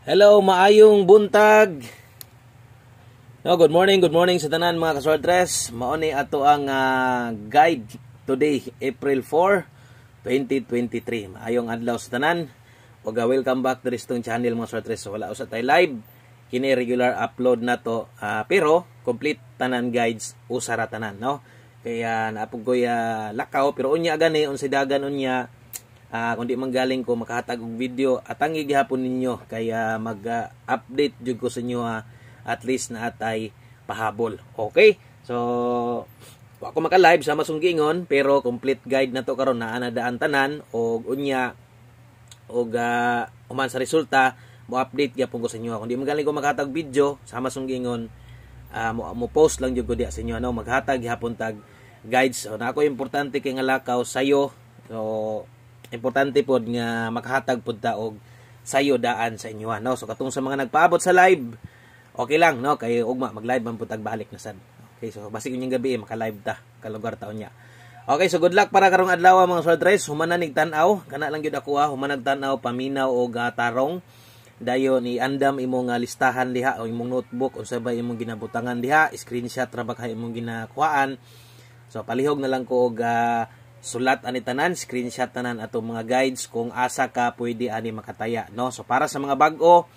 Hello, maayong buntag. No, good morning, good morning sa tanan mga kasortres. Mao ni ato ang uh, guide today, April 4, 2023. Maayong adlaw sa tanan. Pag ah, welcome back to Ristong channel mga sortres. wala usa tay live. Kini regular upload na to. Uh, pero complete tanan guides usara tanan, no? Kaya naapog ko lakaw pero unya gani unsay dagan unya uh, ah, kundi manggaling ko makahatag og video at ang gigihapon ninyo kaya ah, mag-update uh, jud ko sa inyo ha, ah, at least na atay pahabol okay so wa ko maka live sa masunggingon pero complete guide na to karon na anadaan tanan og unya og uh, uman sa resulta mo update gyapon ko sa inyo kundi manggaling ko makahatag video sa masunggingon uh, mo, mo post lang jud ko diha sa inyo ano maghatag gihapon tag guides so na ako importante kay nga lakaw sayo so importante pod nga makahatag pod ta og sayo daan sa inyo no so katong sa mga nagpaabot sa live okay lang no kay ugma mag live man pud balik na sad okay so basig unyang gabi eh, maka live ta kalugar taon niya Okay, so good luck para karong adlaw mga race humana ning tan-aw, kana lang gyud ako ha, humanag tan-aw paminaw o gatarong. Dayon iandam imo nga ah, listahan diha o imong notebook unsa ba imong ginabutangan diha, screenshot ra ba kay imong ginakuhaan. So palihog na lang ko og uh, sulat ani tanan screenshot tanan atong mga guides kung asa ka pwede ani makataya no so para sa mga bag-o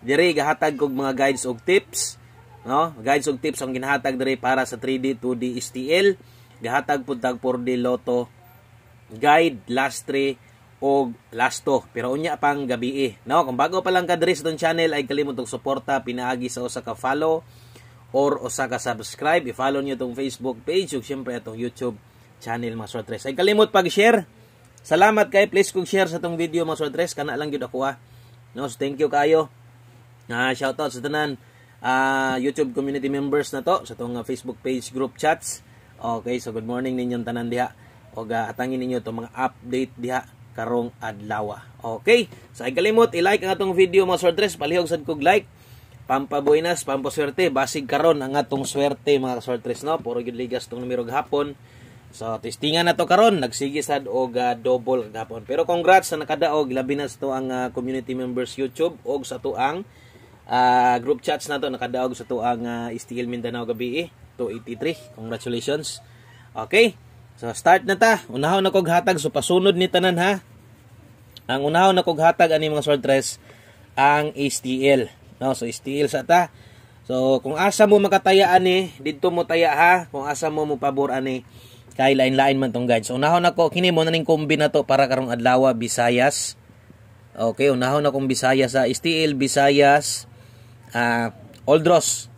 diri gahatag kog mga guides ug tips no guides ug tips ang ginahatag diri para sa 3D 2D STL gahatag pud tag 4D loto guide last 3 og last 2 pero unya pang gabi eh. no kung bago pa lang ka diri sa tong channel ay kalimot og suporta pinaagi sa usa ka follow or usa ka subscribe i-follow niyo tong Facebook page ug syempre atong YouTube channel mga sortres. Ay kalimot pag-share. Salamat kay please kung share sa tong video mga sortres. Kana lang yun ako ha. No, so thank you kayo. Uh, ah, shout out sa tanan uh, YouTube community members na to sa tong uh, Facebook page group chats. Okay, so good morning ninyong tanan diha. O uh, atangin ninyo tong mga update diha karong adlaw. Okay, so, ay kalimot i-like ang atong video mga sortres. Palihog sad kog like pampabuinas, pampaswerte, basig karon ang atong swerte mga sortres no. Puro gid ligas tong numero gahapon. So testingan na to karon, nagsige sad og uh, double kagapon. Pero congrats sa nakadaog labi na sa to ang uh, community members YouTube og sa to ang uh, group chats nato nakadaog sa to ang uh, ah, Steel Mindanao gabi eh, 283. Congratulations. Okay. So start na ta. Unahon na kog hatag so pasunod ni tanan ha. Ang unahon na kog hatag ani mga sortress ang STL. No, so STL sa ta. So kung asa mo makataya ani, eh, didto mo taya ha. Kung asa mo mo pabor ani. Kay lain-lain man tong guide. So unahon nako kini mo na ning kombi na to para karong adlaw Bisayas. Okay, unahon na kong Visayas sa ah, STL Bisayas uh, ah, Oldros.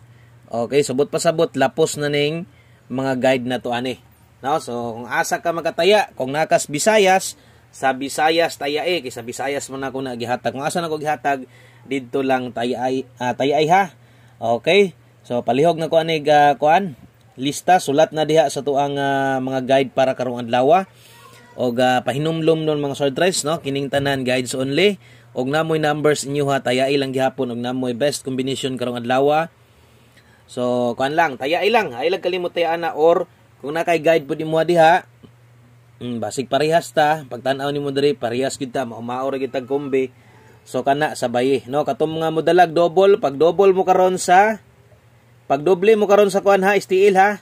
Okay, subot pa sabot lapos na ning mga guide na to ani. No, so kung asa ka magataya kung nakas Bisayas sa Visayas tayae kay sa Visayas man ako na gihatag. Kung asa na gihatag didto lang taya ay uh, ah, ay ha. Okay? So palihog na ko anig uh, kuan lista sulat na diha sa tuang uh, mga guide para karong adlaw ah. og uh, pahinumlom nun mga sortress no kining tanan guides only og namoy numbers inyo ha tayai lang gihapon og namoy best combination karong adlaw so kuan lang tayai lang ay lang kalimot na or kung na kay guide pud imo diha mm, basig parehas ta pagtan-aw nimo diri parehas gid ta maumao ra tag kombi so kana sabay no katong mga modalag double pag double mo karon sa pag doble mo karon sa kuan ha, STL ha.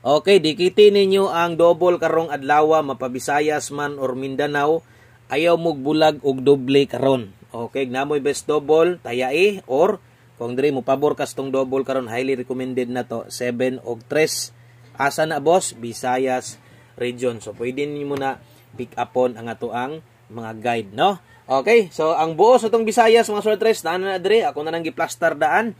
Okay, dikiti ninyo ang double karong adlaw mapabisayas man or Mindanao ayaw mo bulag og doble karon. Okay, namoy best double tayai or kung dire mo pabor kas double karon highly recommended na to 7 og 3. Asa na boss? Visayas region. So pwede ninyo muna pick up on ang atoang mga guide no. Okay, so ang buo sa tong Visayas mga sortres na na diri ako na nang giplaster daan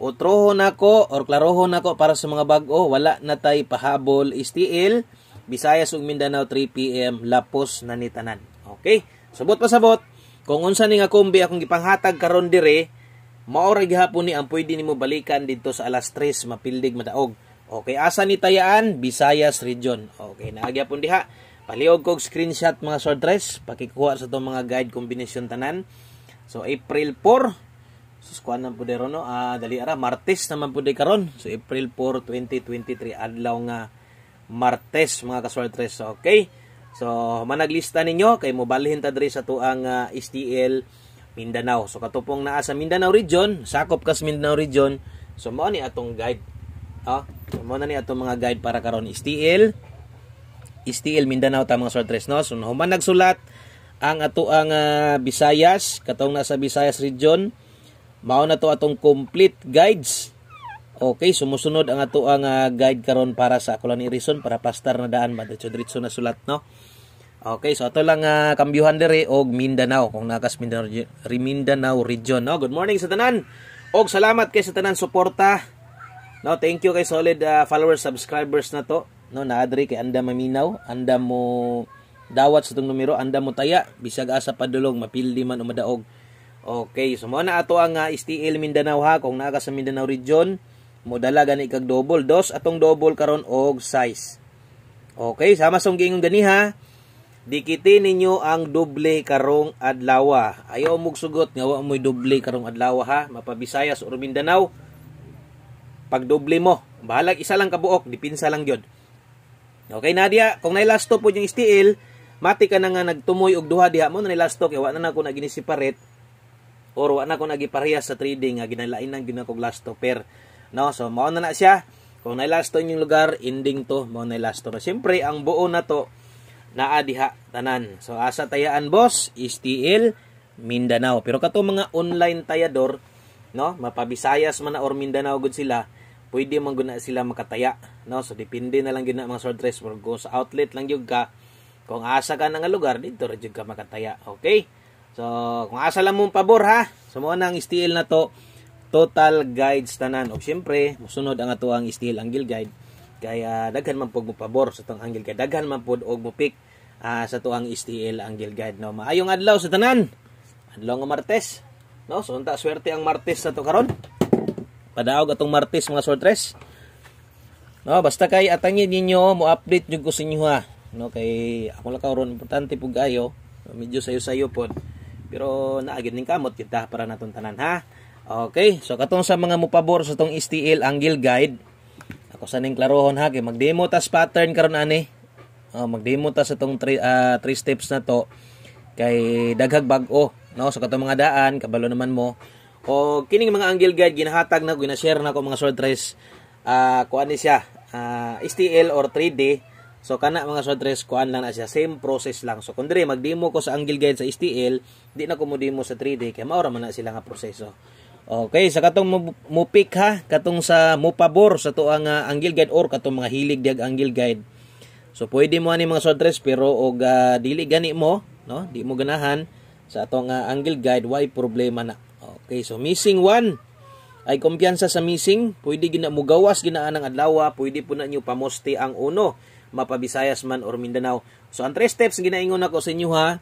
utrohon nako or klarohon nako para sa mga bago wala na tay pahabol istiil Bisayas ug Mindanao 3 PM lapos na ni tanan. Okay? Subot pa sabot. Kung unsa ni nga kombi akong gipanghatag karon dire, mao ra gihapon ni ang pwede nimo balikan didto sa alas 3 mapildig madaog. Okay, asa ni Tayaan, Visayas region. Okay, naagya pun diha. Paliog kog screenshot mga short dress, pakikuha sa tong mga guide combination tanan. So April 4 So, kuan ng pudero no, ah, dali ara Martes naman pud karon. So April 4, 2023 adlaw nga Martes mga kasual tres. okay. So managlista ninyo kay mo balhin ta diri sa tuang uh, ah, STL Mindanao. So katupong naa sa Mindanao region, sakop kas Mindanao region. So mao ni atong guide. Oh, so, mao na ni atong mga guide para karon STL STL Mindanao ta mga sortres no. So human nagsulat ang atuang ang uh, Visayas, katong nasa Bisayas region mao na to atong complete guides okay sumusunod ang ato ang uh, guide karon para sa ako lang reason para pastar na daan ba diretso na sulat no okay so ato lang uh, kambyuhan diri og Mindanao kung nakas Mindanao, Mindanao region no good morning sa tanan og salamat kay sa tanan suporta no thank you kay solid uh, followers subscribers na to no naadri kay anda maminaw anda mo dawat sa tong numero anda mo taya bisag asa padulong mapildi man umadaog Okay, so muna ato ang uh, ah, STL Mindanao ha kung naa ka sa Mindanao region, mo dala gani kag double dos atong double karon og size. Okay, sama song giingon gani ha. Dikiti ninyo ang doble karong adlaw. Ayaw mo sugot nga wa moy doble karong adlaw ha, mapabisayas or Mindanao. Pag doble mo, bahalag isa lang kabuok, dipinsa lang gyud. Okay Nadia, kung nailasto po yung STL, mati ka na nga nagtumoy og duha diha mo na nailasto kay wa na na ko na gini separate or wa na ko nagiparehas sa trading nga ginalain nang ginakog last to no so mao na na siya kung na last to yung lugar ending to mao na last to syempre ang buo na to naa diha tanan so asa tayaan boss STL Mindanao pero kato mga online tayador no mapabisayas man na or Mindanao gud sila pwede man guna sila makataya no so depende na lang gina mga sortress dress or go sa outlet lang gyud ka kung asa ka nga lugar dito ra jud ka makataya okay So, kung asa lang mong pabor ha, sa so, mga steel na to, total guides tanan. O syempre, musunod ang ato ang steel angle guide. Kaya daghan man pud mo pabor sa tong angle guide. Daghan man pud og mo pick uh, sa to ang steel angle guide. No, maayong adlaw sa tanan. Adlaw ng Martes. No, so unta swerte ang Martes sa to karon. Padaog atong Martes mga sortres. No, basta kay atangin ninyo mo update jud ko sa inyo ha. No, kay ako lang karon importante pug ayo. Medyo sayo-sayo pod. Pero naagin ning kamot kita para natong tanan ha. Okay, so katong sa mga mupabor sa tong STL angle guide. Ako sa ning klarohon ha kay magdemo tas pattern karon ani. Oh, magdemo ta sa tong 3 uh, ah, three steps na to kay daghag bag-o no so katong mga daan kabalo naman mo o kining mga angle guide ginahatag na ko gina-share na ko mga short race uh, kuan ni siya uh, ah, STL or 3D So kana mga sodres kuan lang na siya same process lang. So kun diri magdemo ko sa angle guide sa STL, di na ko mo demo sa 3D kay maura man na sila nga proseso. Okay, sa katong pick ha, katong sa mupabor sa tuang uh, ah, angle guide or katong mga hilig diag angle guide. So pwede mo ani mga sodres pero og uh, dili gani mo, no? Di mo ganahan sa atong uh, angle guide why problema na. Okay, so missing one ay kumpiyansa sa missing, pwede gina mo gawas ginaan ang adlaw, pwede po na nyo pamoste ang uno mapabisayas man or Mindanao. So ang 3 steps ginaingon ako sa inyo ha.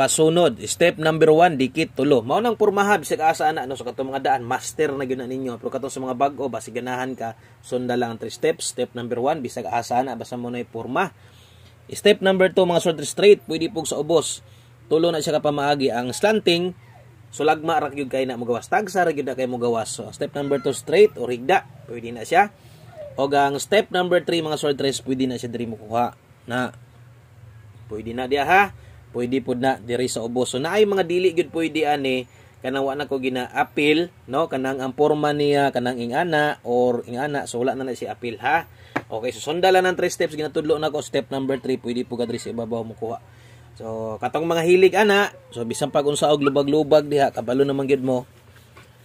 Pasunod, step number 1 dikit tulo. Mao nang pormaha bisag asa ana no sa so, katong mga daan, master na gyud ninyo. Pero katong sa mga bag-o basi ganahan ka, sunda lang ang 3 steps. Step number 1 bisag asa ana basta mo nay porma. Step number 2 mga short straight, pwede pug sa ubos. Tulo na siya ka pamaagi ang slanting, So ra gyud kay na mo gawas tagsa ra gyud na kay mo gawas. So step number 2 straight o rigda, pwede na siya. O gang step number 3 mga sortress, pwede na siya diri mukuha. Na. Pwede na diha ha. Pwede po na diri sa ubos. So na ay mga dili gyud pwede ani kanang wa na ko gina appeal no kanang ang porma niya kanang ingana or ingana so wala na na si appeal ha okay so sundala nang 3 steps ginatudlo na ko step number 3 pwede po gadri sa ibabaw mukuha so katong mga hilig ana so bisan pag unsa og lubag-lubag diha kabalo naman gid mo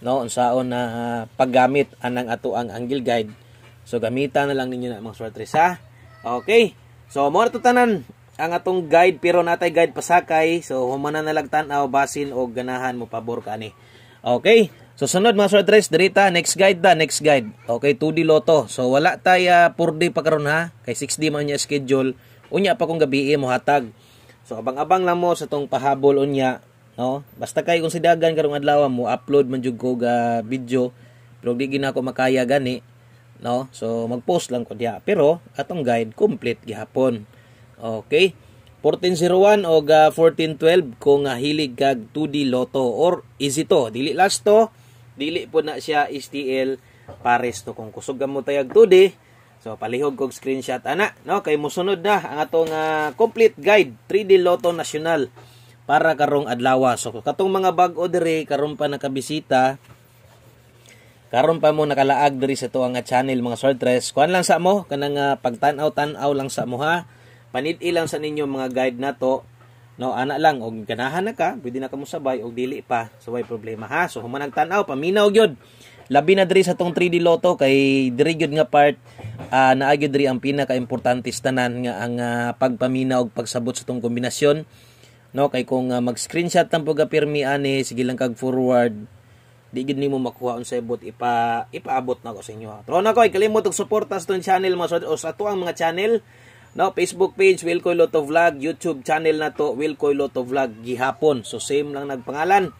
no unsaon na ah, paggamit anang ato ang angle guide So gamitan na lang ninyo na mga sortres ha. Okay. So mo to tanan ang atong guide pero natay guide pasakay. So humana na lang tan-aw basin og ganahan mo pabor ka kani. Okay. So sunod mga sortres dirita next guide da next guide. Okay 2D loto. So wala tay uh, ah, 4D pa karon ha. Kay 6D man niya schedule. Unya pa kung gabi eh, mo hatag. So abang-abang lang mo sa tong pahabol unya no basta kay kung sidagan karong adlaw mo upload man jud ko ga video pero di gina ko makaya gani no so magpost lang ko diha pero atong guide complete gihapon okay 1401 og uh, 1412 kung uh, hilig kag 2D loto or is ito dili last to dili po na siya STL pares to kung kusog mo tayag 2D so palihog kog screenshot ana no kay mosunod na ang atong uh, complete guide 3D loto national para karong adlaw so katong mga bag-o dire karon pa nakabisita Karon pa mo nakalaag diri sa to nga channel mga sortress. Kuan lang sa mo kanang uh, pagtan-aw tan-aw lang sa mo ha. Panid-i lang sa ninyo mga guide nato. No, ana lang og ganahan na ka, pwede na ka mo sabay og dili pa, so sabay problema ha. So human nagtan-aw paminaw gyud. Labi na diri sa tong 3D loto kay diri gyud nga part uh, naa gyud diri ang pinaka-importante tanan nga ang uh, pagpaminaw og pagsabot sa tong kombinasyon. No, kay kung uh, mag-screenshot tampo ga pirmi ani, sige lang kag forward di gid nimo makuha unsay but ipa ipaabot nako sa inyo. Tro na koy kalimot og suporta sa tong channel mga o sa tuang mga channel no Facebook page Wilcoy Lotto Vlog, YouTube channel na to Wilcoy Lotto Vlog gihapon. So same lang nagpangalan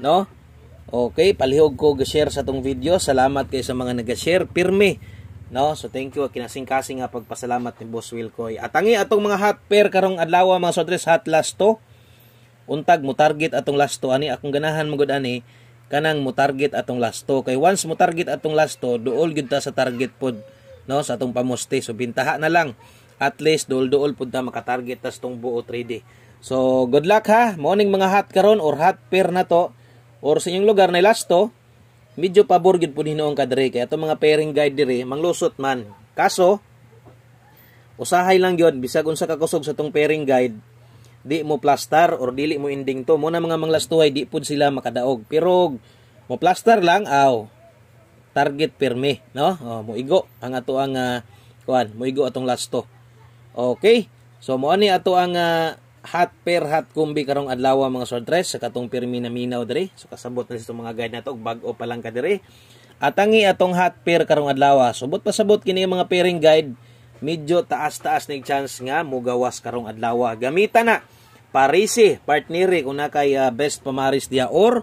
no. Okay, palihog ko ga-share sa tong video. Salamat kay sa mga nag-share. Pirmi No, so thank you kinasing-kasing nga pagpasalamat ni Boss Wilcoy. At ang atong mga hot pair karong adlaw mga sodres hot last to. Untag mo target atong last to ani akong ganahan magud ani kanang mo target atong lasto kay once mo target atong lasto duol gyud ta sa target pod no sa atong pamuste so bintaha na lang at least duol duol pod ta maka-target tas tong buo 3D so good luck ha morning mga hot karon or hot pair na to or sa inyong lugar na lasto medyo pabor gyud pud hinuon kadre kay atong mga pairing guide dire manglusot man kaso usahay lang yon bisag unsa ka kusog sa tong pairing guide di mo plaster or dili mo ending to mo na mga manglastuhay di pud sila makadaog pero mo plaster lang aw target firme. no oh, mo igo ang ato ang uh, ah, kuan mo igo atong lasto okay so mo ani ato ang uh, ah, hot pair hot kumbi karong adlaw mga sordres sa katong firme na minaw diri so kasabot na sa mga guide nato bag-o pa lang ka diri atangi atong hot pair karong adlaw ah, subot pasabot kini mga pairing guide medyo taas-taas na chance nga mugawas karong adlaw. Gamita na parisi partneri kung na kay uh, best pamaris dia or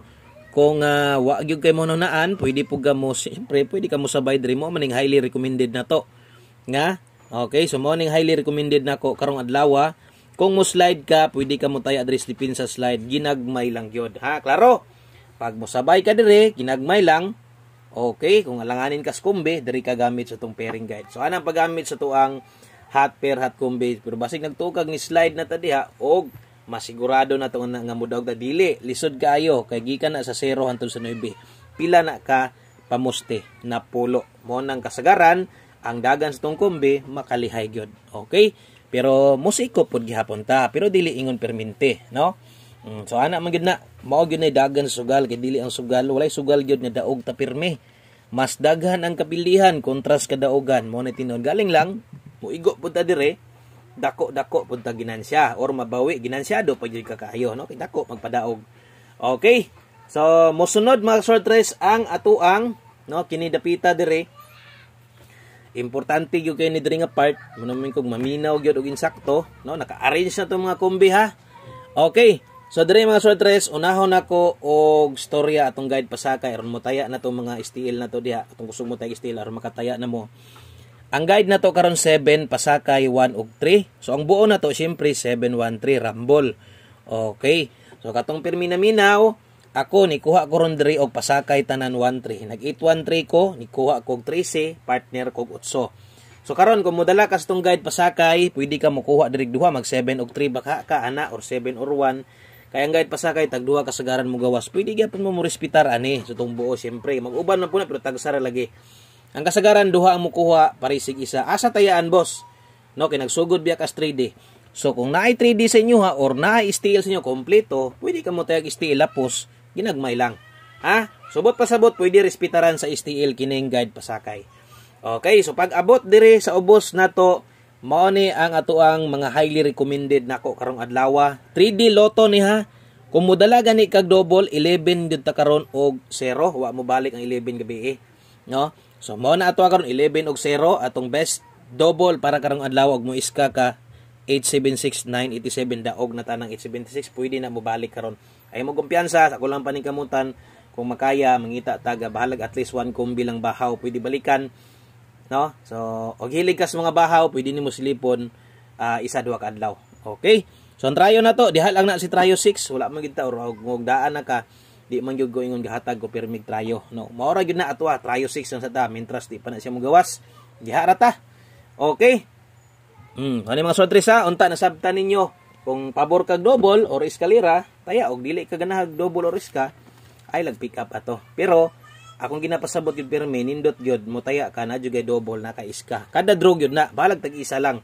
kung uh, wa gyud kay mo naan pwede pug mo syempre pwede ka mo sabay diri mo maning highly recommended na to nga okay so morning highly recommended na ko karong adlaw ah. kung mo slide ka pwede ka mo tay address dipin sa slide ginagmay lang gyud ha klaro pag mo sabay ka dire ginagmay lang Okay, kung alanganin kas kumbe, diri ka gamit sa tong pairing guide. So anang paggamit sa tuang hot pair hot kumbe, pero basig nagtukag ni slide na tadi ha, og masigurado na tong nga mudaog ta dili. Lisod kaayo kay gika na sa 0 hantod sa 9. Pila na ka pamuste na pulo. Mo nang kasagaran ang dagan sa tong kumbe makalihay gyud. Okay? Pero musikop pud gihapon ta, pero dili ingon perminte, no? Mm, so ana man gid na, mao gyud nay dagan sugal kay dili ang sugal, walay sugal gyud nga daog ta pirme. Mas daghan ang kapilihan kontras kadaogan mo na tinon galing lang mo igo pud ta dire dako-dako pud ta ginansya or mabawi ginansyado pa gyud kakayo no kay dako magpadaog. Okay. So mosunod mga sortres ang atuang no kinidapita dire importante gyud kay ni diri nga part mo namin kog maminaw gyud og insakto no naka-arrange na to mga kombi ha okay So dire mga sortres, unahon nako og storya atong guide pasakay aron motaya na to mga STL na to diha. Atong kusog mo tay STL aron makataya na mo. Ang guide na to karon 7 pasakay 1 og 3. So ang buo na to syempre 713 Rumble. Okay. So katong pirmi na minaw, ako nikuha ko ron diri og pasakay tanan 13. Nag 813 ko, nikuha ko og 13, partner ko og 8. So karon kung modala ka sa guide pasakay, pwede ka mokuha diri duha mag 7 og 3 baka ka ana or 7 or 1 kaya ang gayad pasakay tag duha kasagaran mo gawas. Pwede gyapon mo mo respetar ani sa so, tong buo syempre. Mag-uban na po na pero tagsara lagi. Ang kasagaran duha ang mukuha parisig isa. Asa tayaan boss. No kinagsugod biya as 3D. So kung naay 3D sa inyo ha or naay steel sa inyo kompleto, pwede ka mo tayag steel lapos ginagmay lang. Ha? Subot pasabot pwede respetaran sa steel kining guide pasakay. Okay, so pag abot dire sa ubos nato Mao ni ang atoang mga highly recommended nako karong adlaw. 3D loto ni ha. Kung mudala gani kag double 11 jud ta karon og 0, wa mo balik ang 11 gabi eh. No? So mao na ato karon 11 og 0 atong best double para karong adlaw og mo iska ka 876987 daog na tanang 876 pwede na mo balik karon. Ay mo kumpiyansa sa kulang kamutan kung makaya mangita taga bahalag at least one kombi lang bahaw pwede balikan no so og hilig kas mga bahaw pwede nimo silipon uh, isa duha ka adlaw okay so ang trayo na to diha lang na si tryo 6 wala man gid ta og daan na ka di man gyud ko ingon gahatag ko pirmig tryo no maura gyud na atwa ah, tryo 6 ang sa ta mintras di pa na siya mogawas diha ra ta okay mm ani mga sortres ha unta na sabta ninyo kung pabor kag double or eskalera taya og dili ka ganahag double or iska ay lag pick up ato pero akong ginapasabot gyud pirmi nindot gyud mutaya ka na jugay double na ka iska kada drug gyud na balag tag isa lang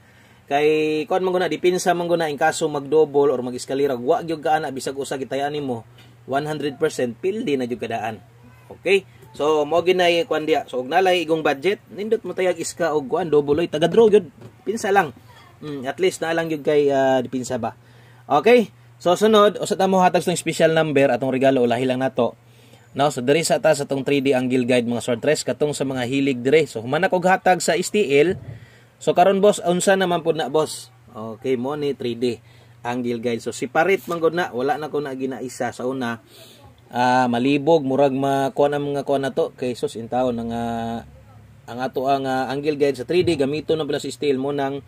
kay kuan man guna dipinsa man guna in kaso mag double or mag eskalera wa gyud ka ana bisag usa gitayaan nimo 100% pildi na jud kadaan okay so mo ginay kuan dia so og nalay igong budget nindot mo mutayag iska og kuan double oy taga drug gyud pinsa lang mm, at least na lang gyud kay uh, dipinsa ba okay So sunod, usa ta mo hatag sa special number atong regalo ulahi lang nato. Now, so diri sa ta sa tong 3D angle guide mga sortres, katong sa mga hilig dire. So human ako hatag sa STL. So karon boss, unsa naman pud na boss? Okay, mo ni 3D angle guide. So separate man na, wala na ko na ginaisa sa una. Ah, malibog murag makuha na mga kuha na to kay sus intaw na nga ah, ang ato ang uh, angle guide sa 3D gamito na pala si steel mo nang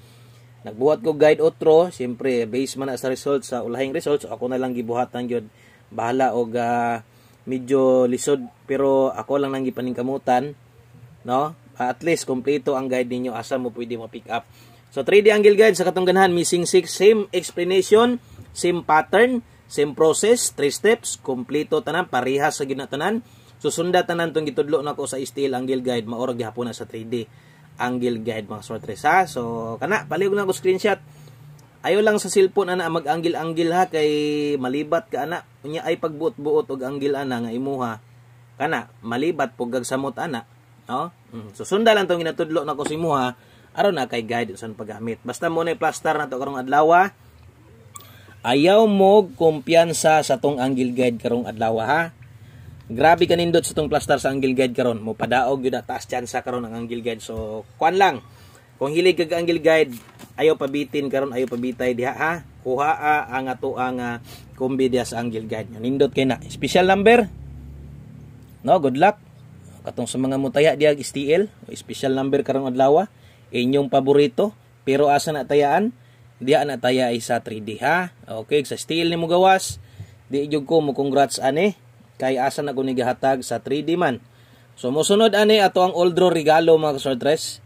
nagbuhat ko guide outro siyempre base man na sa results sa ulahing results ako na lang gibuhatan gyud bahala og uh, medyo lisod pero ako lang nang gipaningkamutan no at least kompleto ang guide ninyo asa mo pwede mo pick up so 3D angle guide sa katong ganahan missing 6 same explanation same pattern same process 3 steps kompleto tanan parehas sa ginatanan susunda tanan tong gitudlo nako sa steel angle guide maorog gihapon na sa 3D angle guide mga sortres ha so kana paliog na ko screenshot Ayo lang sa cellphone ana mag angil angil ha kay malibat ka ana unya ay pagbuot-buot og angil ana nga imuha kana malibat pug gagsamot ana no mm. susunda so, lang tong ginatudlo nako si imuha aron na kay guide sa paggamit basta mo na plaster na to karong adlaw ayaw mo kumpiyansa sa tong anggil guide karong adlaw ha grabe kanindot sa tong plaster sa angle guide karon mo padaog gyud taas chance karon ang angle guide so kwan lang kung hilig kag angel guide, ayo pabitin karon ayo pabitay diha ha. Kuha a, ang ato ang uh, ah, kombi diha sa angle guide. Nindot kay na. Special number. No, good luck. Katong sa mga mutaya diha STL, special number karon adlaw. Inyong paborito, pero asa na tayaan? Diha na taya ay sa 3D ha. Okay, sa steel nimo gawas. Di jud ko mo congrats ani kay asa na ko nigahatag sa 3D man. So mosunod ani ato ang old draw regalo mga kasortres.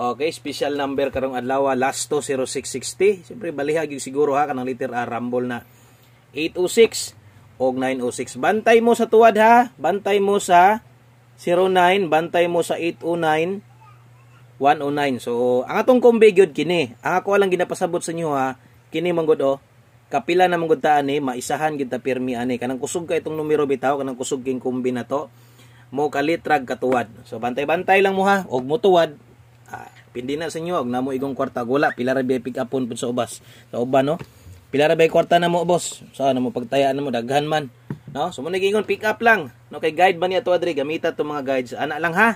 Okay, special number karong adlaw last to 0660. Siyempre balihag yung siguro ha kanang liter A ah, rumble na 806 og 906. Bantay mo sa tuwad ha. Bantay mo sa 09, bantay mo sa 809 109. So, ang atong kombi gyud kini. Ang ako lang ginapasabot sa inyo ha. Kini manggod oh. Kapila na manggod ta ani, maisahan gid ta pirmi ani. Kanang kusog ka itong numero bitaw, kanang kusog king kombi na to. Mo kalitrag katuwad. So, bantay-bantay lang mo ha. Og mo Pindi na sa inyo, og namo igong kwarta gola, pila ra bay pick upon pud sa ubas. Sa uban no. Pila ra bay kwarta namo boss. Sa so, na mo pagtayaan na daghan man. No? So mo nagingon pick up lang. No kay guide ba niya to adre gamita to mga guides. Ana lang ha.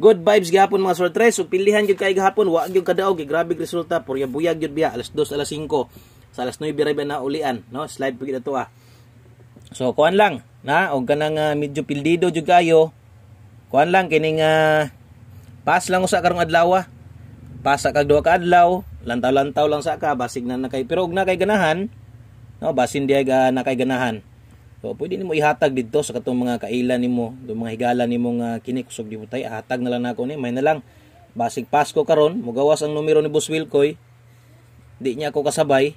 Good vibes gihapon mga tres. So pilihan gyud kay gihapon, wa gyud kadaog, grabe resulta purya buyag gyud biya alas 2 alas 5. Sa alas 9 ra na ulian, no? Slide pagita to ah. So kuan lang na og kanang uh, ah, medyo pildido jud kayo. Kuan lang kining uh, Pas lang usa karong adlaw. Ah. Pasa kag duha ka adlaw, lantaw-lantaw lang sa ka, basig na na kay pero og na kay ganahan, no, basin diay ga na kay ganahan. So pwede nimo ihatag didto sa katong mga kaila nimo, mga higala nimo nga uh, kini kusog di tay, hatag na lang nako ni, may na lang basig Pasko karon, mugawas ang numero ni Boss Wilcoy. Di niya ako kasabay.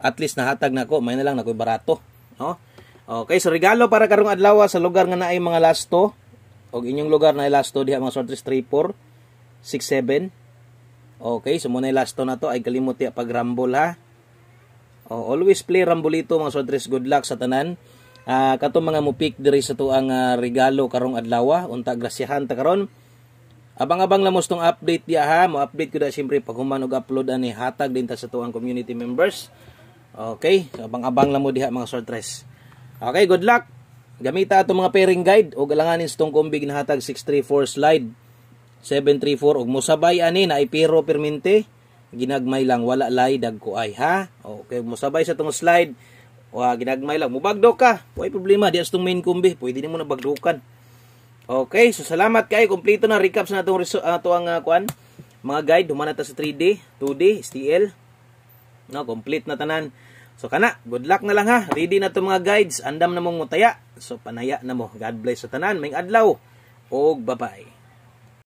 At least nahatag nako, may na lang nakoy barato, no? Okay, so regalo para karong adlaw ah, sa lugar nga naay mga lasto og inyong lugar na ilasto diha mga sorters 3 4 6 okay so muna ilasto na to ay kalimot ya pag rumble ha oh, always play rambolito mga sorters good luck sa tanan uh, ah, kato mga pick diri sa tuang uh, regalo karong adlaw unta grasyahan ta karon Abang-abang na mostong update diya ha. Mo-update ko na syempre pag human og upload ani hatag din ta sa tuang community members. Okay, abang-abang lang mo diha mga sortres. Okay, good luck. Gamita ato mga pairing guide o galanganin sa kumbig na hatag 634 slide 734 og mosabay ani na ipiro permente ginagmay lang wala lay ko ay ha. Okay mosabay sa tong slide wa ginagmay lang mubagdo ka. Way problema di sa main kumbi pwede nimo na bagdukan. Okay, so salamat kay kompleto na recap sa natong uh, ato ang uh, ah, kuan mga guide human ta sa 3D, 2D, STL. No, complete na tanan. So kana, good luck na lang ha. Ready na to mga guides. Andam na mong mutaya. So panaya na mo. God bless sa tanan. May adlaw. Og bye